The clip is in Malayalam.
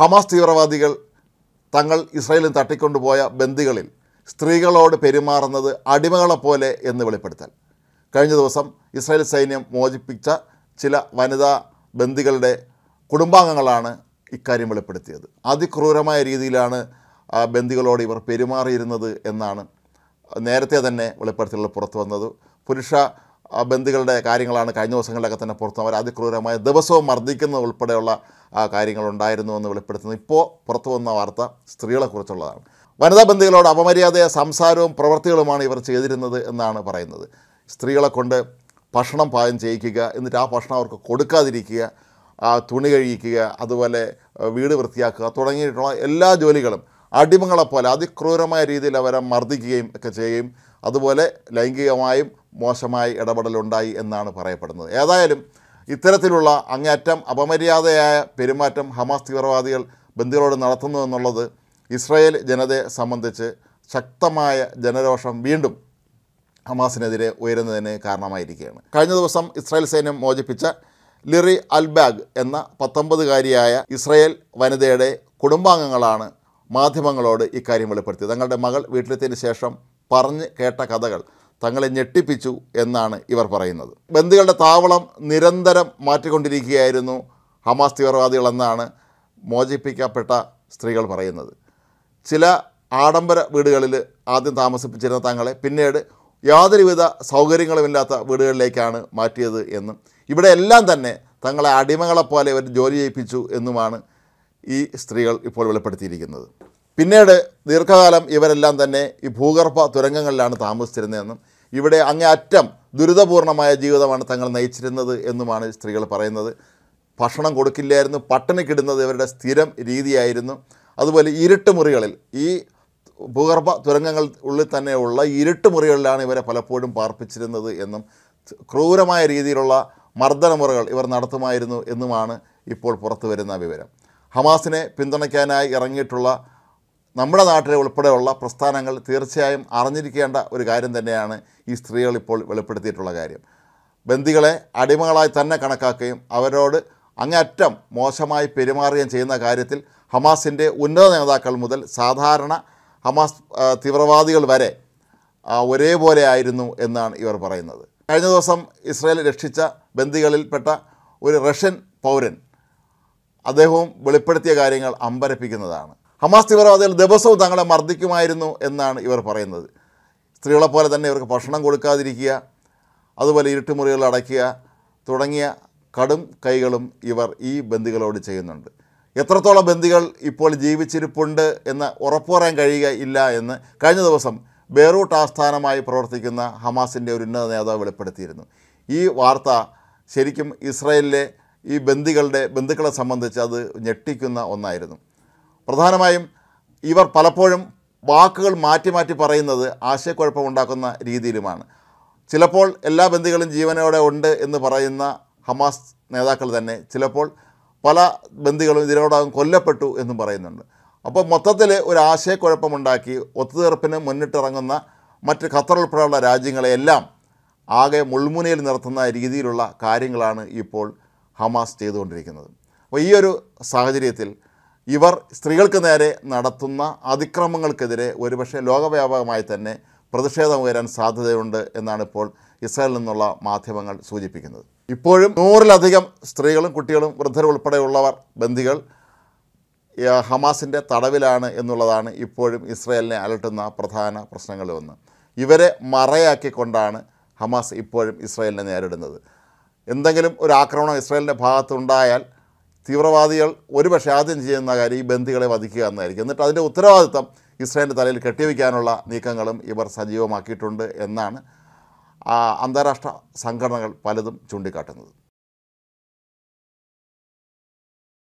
ഹമാസ് തീവ്രവാദികൾ തങ്ങൾ ഇസ്രയേലിൽ തട്ടിക്കൊണ്ടുപോയ ബന്ദികളിൽ സ്ത്രീകളോട് പെരുമാറുന്നത് അടിമകളെപ്പോലെ എന്ന് വെളിപ്പെടുത്തൽ കഴിഞ്ഞ ദിവസം ഇസ്രായേൽ സൈന്യം മോചിപ്പിച്ച ചില വനിതാ ബന്ദികളുടെ കുടുംബാംഗങ്ങളാണ് ഇക്കാര്യം വെളിപ്പെടുത്തിയത് അതിക്രൂരമായ രീതിയിലാണ് ബന്ദികളോട് ഇവർ പെരുമാറിയിരുന്നത് എന്നാണ് നേരത്തെ തന്നെ വെളിപ്പെടുത്തലുകൾ പുറത്തു വന്നത് പുരുഷ ബന്ധുക്കളുടെ കാര്യങ്ങളാണ് കഴിഞ്ഞ ദിവസങ്ങളിലൊക്കെ തന്നെ പുറത്തു അവർ അതിക്രൂരമായ ദിവസവും മർദ്ദിക്കുന്ന ഉൾപ്പെടെയുള്ള കാര്യങ്ങളുണ്ടായിരുന്നു എന്ന് വെളിപ്പെടുത്തുന്നത് ഇപ്പോൾ പുറത്തു വന്ന വാർത്ത സ്ത്രീകളെക്കുറിച്ചുള്ളതാണ് വനിതാ ബന്ധുക്കളോട് അപമര്യാദയ സംസാരവും പ്രവൃത്തികളുമാണ് ഇവർ ചെയ്തിരുന്നത് എന്നാണ് പറയുന്നത് സ്ത്രീകളെ കൊണ്ട് ഭക്ഷണം പാകം ചെയ്യിക്കുക എന്നിട്ട് ആ ഭക്ഷണം അവർക്ക് കൊടുക്കാതിരിക്കുക തുണി കഴിക്കുക അതുപോലെ വീട് വൃത്തിയാക്കുക തുടങ്ങിയിട്ടുള്ള എല്ലാ ജോലികളും അടിമകളെപ്പോലെ അതിക്രൂരമായ രീതിയിൽ അവരെ മർദ്ദിക്കുകയും ഒക്കെ ചെയ്യുകയും അതുപോലെ ലൈംഗികമായും മോശമായി ഇടപെടലുണ്ടായി എന്നാണ് പറയപ്പെടുന്നത് ഏതായാലും ഇത്തരത്തിലുള്ള അങ്ങേയറ്റം അപമര്യാദയായ പെരുമാറ്റം ഹമാസ് തീവ്രവാദികൾ ബന്ദികളോട് നടത്തുന്നു എന്നുള്ളത് ഇസ്രായേൽ ജനതയെ സംബന്ധിച്ച് ശക്തമായ ജനരോഷം വീണ്ടും ഹമാസിനെതിരെ ഉയരുന്നതിന് കാരണമായിരിക്കുകയാണ് കഴിഞ്ഞ ദിവസം ഇസ്രായേൽ സൈന്യം മോചിപ്പിച്ച ലിറി അൽബാഗ് എന്ന പത്തൊമ്പതുകാരിയായ ഇസ്രായേൽ വനിതയുടെ കുടുംബാംഗങ്ങളാണ് മാധ്യമങ്ങളോട് ഇക്കാര്യം വെളിപ്പെടുത്തിയത് തങ്ങളുടെ മകൾ വീട്ടിലെത്തിയതിന് ശേഷം പറഞ്ഞ് കേട്ട കഥകൾ തങ്ങളെ ഞെട്ടിപ്പിച്ചു എന്നാണ് ഇവർ പറയുന്നത് ബന്ദികളുടെ താവളം നിരന്തരം മാറ്റിക്കൊണ്ടിരിക്കുകയായിരുന്നു ഹമാസ് തീവ്രവാദികളെന്നാണ് മോചിപ്പിക്കപ്പെട്ട സ്ത്രീകൾ പറയുന്നത് ചില ആഡംബര വീടുകളിൽ ആദ്യം താമസിപ്പിച്ചിരുന്ന തങ്ങളെ പിന്നീട് യാതൊരുവിധ സൗകര്യങ്ങളുമില്ലാത്ത വീടുകളിലേക്കാണ് മാറ്റിയത് എന്നും ഇവിടെ എല്ലാം തന്നെ തങ്ങളെ അടിമകളെപ്പോലെ അവർ ജോലി ചെയ്യിപ്പിച്ചു എന്നുമാണ് ഈ സ്ത്രീകൾ ഇപ്പോൾ വെളിപ്പെടുത്തിയിരിക്കുന്നത് പിന്നീട് ദീർഘകാലം ഇവരെല്ലാം തന്നെ ഈ ഭൂഗർഭ തുരങ്കങ്ങളിലാണ് താമസിച്ചിരുന്നതെന്നും ഇവിടെ അങ്ങേ അറ്റം ദുരിതപൂർണമായ ജീവിതമാണ് തങ്ങൾ നയിച്ചിരുന്നത് എന്നുമാണ് സ്ത്രീകൾ പറയുന്നത് ഭക്ഷണം കൊടുക്കില്ലായിരുന്നു കിടുന്നത് ഇവരുടെ സ്ഥിരം രീതിയായിരുന്നു അതുപോലെ ഇരുട്ടുമുറികളിൽ ഈ ഭൂഗർഭ തുരങ്കങ്ങൾ ഉള്ളിൽ തന്നെയുള്ള ഇരുട്ടുമുറികളിലാണ് ഇവരെ പലപ്പോഴും പാർപ്പിച്ചിരുന്നത് എന്നും ക്രൂരമായ രീതിയിലുള്ള മർദ്ദനമുറകൾ ഇവർ നടത്തുമായിരുന്നു എന്നുമാണ് ഇപ്പോൾ പുറത്തു വരുന്ന വിവരം ഹമാസിനെ പിന്തുണയ്ക്കാനായി ഇറങ്ങിയിട്ടുള്ള നമ്മുടെ നാട്ടിലെ ഉൾപ്പെടെയുള്ള പ്രസ്ഥാനങ്ങൾ തീർച്ചയായും അറിഞ്ഞിരിക്കേണ്ട ഒരു കാര്യം തന്നെയാണ് ഈ സ്ത്രീകൾ ഇപ്പോൾ വെളിപ്പെടുത്തിയിട്ടുള്ള കാര്യം ബന്ദികളെ അടിമകളായി തന്നെ കണക്കാക്കുകയും അവരോട് അങ്ങേയറ്റം മോശമായി പെരുമാറുകയും ചെയ്യുന്ന കാര്യത്തിൽ ഹമാസിൻ്റെ ഉന്നത നേതാക്കൾ മുതൽ സാധാരണ ഹമാസ് തീവ്രവാദികൾ വരെ ഒരേപോലെ ആയിരുന്നു എന്നാണ് ഇവർ പറയുന്നത് കഴിഞ്ഞ ദിവസം ഇസ്രയേൽ രക്ഷിച്ച ബന്ദികളിൽപ്പെട്ട ഒരു റഷ്യൻ പൗരൻ അദ്ദേഹവും വെളിപ്പെടുത്തിയ കാര്യങ്ങൾ അമ്പരപ്പിക്കുന്നതാണ് ഹമാസ് തീവ്രവാദികൾ ദിവസവും തങ്ങളെ മർദ്ദിക്കുമായിരുന്നു എന്നാണ് ഇവർ പറയുന്നത് സ്ത്രീകളെ പോലെ തന്നെ ഇവർക്ക് ഭക്ഷണം കൊടുക്കാതിരിക്കുക അതുപോലെ ഇരുട്ടുമുറികൾ അടയ്ക്കുക തുടങ്ങിയ കടും കൈകളും ഇവർ ഈ ബന്ദികളോട് ചെയ്യുന്നുണ്ട് എത്രത്തോളം ബന്ദികൾ ഇപ്പോൾ ജീവിച്ചിരിപ്പുണ്ട് എന്ന് ഉറപ്പുപറയാൻ കഴിയുക ഇല്ല എന്ന് കഴിഞ്ഞ ദിവസം ബെയ്റൂട്ട് ആസ്ഥാനമായി പ്രവർത്തിക്കുന്ന ഹമാസിൻ്റെ ഒരു ഉന്നത നേതാവ് വെളിപ്പെടുത്തിയിരുന്നു ഈ വാർത്ത ശരിക്കും ഇസ്രയേലിലെ ഈ ബന്ദികളുടെ ബന്ധുക്കളെ സംബന്ധിച്ച് അത് ഞെട്ടിക്കുന്ന ഒന്നായിരുന്നു പ്രധാനമായും ഇവർ പലപ്പോഴും വാക്കുകൾ മാറ്റി മാറ്റി പറയുന്നത് ആശയക്കുഴപ്പമുണ്ടാക്കുന്ന രീതിയിലുമാണ് ചിലപ്പോൾ എല്ലാ ബന്ദികളും ജീവനോടെ ഉണ്ട് എന്ന് പറയുന്ന ഹമാസ് നേതാക്കൾ തന്നെ ചിലപ്പോൾ പല ബന്ദികളും ഇതിനോടകം കൊല്ലപ്പെട്ടു എന്നും പറയുന്നുണ്ട് അപ്പോൾ മൊത്തത്തിൽ ഒരു ആശയക്കുഴപ്പമുണ്ടാക്കി ഒത്തുതീർപ്പിന് മുന്നിട്ടിറങ്ങുന്ന മറ്റ് ഖത്തർ ഉൾപ്പെടെയുള്ള രാജ്യങ്ങളെയെല്ലാം ആകെ മുൾമുനയിൽ നിർത്തുന്ന രീതിയിലുള്ള കാര്യങ്ങളാണ് ഇപ്പോൾ ഹമാസ് ചെയ്തുകൊണ്ടിരിക്കുന്നത് അപ്പോൾ ഈ ഒരു സാഹചര്യത്തിൽ ഇവർ സ്ത്രീകൾക്ക് നേരെ നടത്തുന്ന അതിക്രമങ്ങൾക്കെതിരെ ഒരുപക്ഷെ ലോകവ്യാപകമായി തന്നെ പ്രതിഷേധം ഉയരാൻ സാധ്യതയുണ്ട് എന്നാണ് ഇപ്പോൾ ഇസ്രായേലിൽ നിന്നുള്ള മാധ്യമങ്ങൾ സൂചിപ്പിക്കുന്നത് ഇപ്പോഴും നൂറിലധികം സ്ത്രീകളും കുട്ടികളും വൃദ്ധരും ഉൾപ്പെടെയുള്ളവർ ബന്ദികൾ ഹമാസിൻ്റെ തടവിലാണ് എന്നുള്ളതാണ് ഇപ്പോഴും ഇസ്രായേലിനെ അലട്ടുന്ന പ്രധാന പ്രശ്നങ്ങളിൽ ഒന്ന് ഇവരെ മറയാക്കിക്കൊണ്ടാണ് ഹമാസ് ഇപ്പോഴും ഇസ്രായേലിനെ നേരിടുന്നത് എന്തെങ്കിലും ഒരു ആക്രമണം ഇസ്രായേലിൻ്റെ ഭാഗത്തുണ്ടായാൽ തീവ്രവാദികൾ ഒരുപക്ഷെ ആദ്യം ചെയ്യുന്ന കാര്യം ഈ ബന്ദികളെ വധിക്കുക എന്നായിരിക്കും എന്നിട്ട് അതിൻ്റെ ഉത്തരവാദിത്തം ഇസ്രായേലിൻ്റെ തലയിൽ കെട്ടിവയ്ക്കാനുള്ള നീക്കങ്ങളും ഇവർ സജീവമാക്കിയിട്ടുണ്ട് എന്നാണ് അന്താരാഷ്ട്ര സംഘടനകൾ പലതും ചൂണ്ടിക്കാട്ടുന്നത്